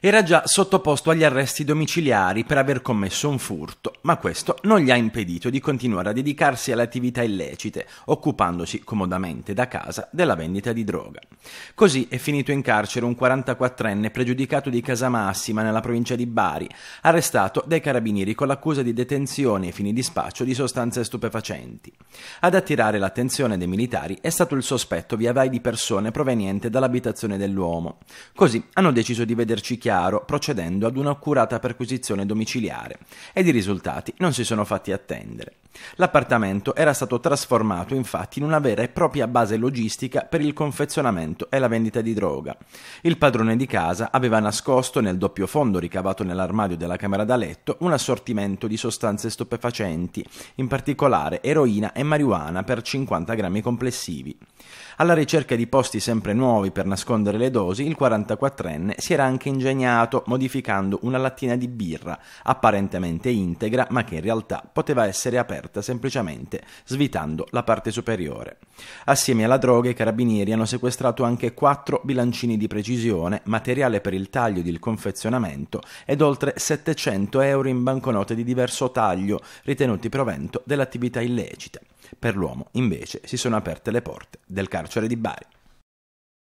Era già sottoposto agli arresti domiciliari per aver commesso un furto, ma questo non gli ha impedito di continuare a dedicarsi alle attività illecite, occupandosi comodamente da casa della vendita di droga. Così è finito in carcere un 44enne pregiudicato di casa massima nella provincia di Bari, arrestato dai carabinieri con l'accusa di detenzione e fini di spaccio di sostanze stupefacenti. Ad attirare l'attenzione dei militari è stato il sospetto via vai di persone proveniente dall'abitazione dell'uomo. Così hanno deciso di vederci chiaro chiaro procedendo ad un'accurata perquisizione domiciliare ed i risultati non si sono fatti attendere. L'appartamento era stato trasformato infatti in una vera e propria base logistica per il confezionamento e la vendita di droga. Il padrone di casa aveva nascosto nel doppio fondo ricavato nell'armadio della camera da letto un assortimento di sostanze stupefacenti, in particolare eroina e marijuana per 50 grammi complessivi. Alla ricerca di posti sempre nuovi per nascondere le dosi, il 44enne si era anche ingegnato impegnato modificando una lattina di birra, apparentemente integra ma che in realtà poteva essere aperta semplicemente svitando la parte superiore. Assieme alla droga i carabinieri hanno sequestrato anche quattro bilancini di precisione, materiale per il taglio ed il confezionamento ed oltre 700 euro in banconote di diverso taglio ritenuti provento dell'attività illecita. Per l'uomo invece si sono aperte le porte del carcere di Bari.